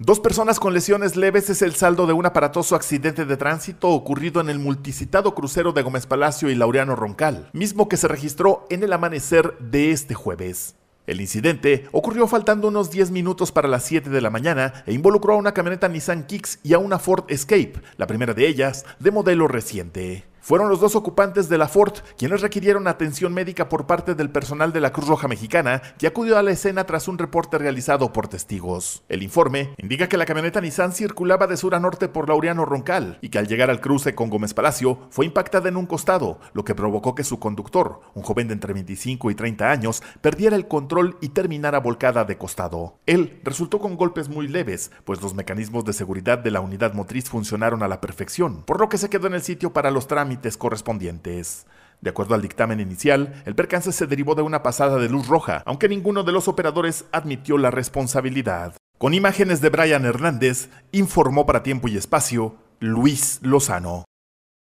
Dos personas con lesiones leves es el saldo de un aparatoso accidente de tránsito ocurrido en el multicitado crucero de Gómez Palacio y Laureano Roncal, mismo que se registró en el amanecer de este jueves. El incidente ocurrió faltando unos 10 minutos para las 7 de la mañana e involucró a una camioneta Nissan Kicks y a una Ford Escape, la primera de ellas de modelo reciente. Fueron los dos ocupantes de la Ford quienes requirieron atención médica por parte del personal de la Cruz Roja Mexicana, que acudió a la escena tras un reporte realizado por testigos. El informe indica que la camioneta Nissan circulaba de sur a norte por Laureano Roncal y que al llegar al cruce con Gómez Palacio fue impactada en un costado, lo que provocó que su conductor, un joven de entre 25 y 30 años, perdiera el control y terminara volcada de costado. Él resultó con golpes muy leves, pues los mecanismos de seguridad de la unidad motriz funcionaron a la perfección, por lo que se quedó en el sitio para los trámites correspondientes. De acuerdo al dictamen inicial, el percance se derivó de una pasada de luz roja, aunque ninguno de los operadores admitió la responsabilidad. Con imágenes de Brian Hernández, informó para tiempo y espacio Luis Lozano.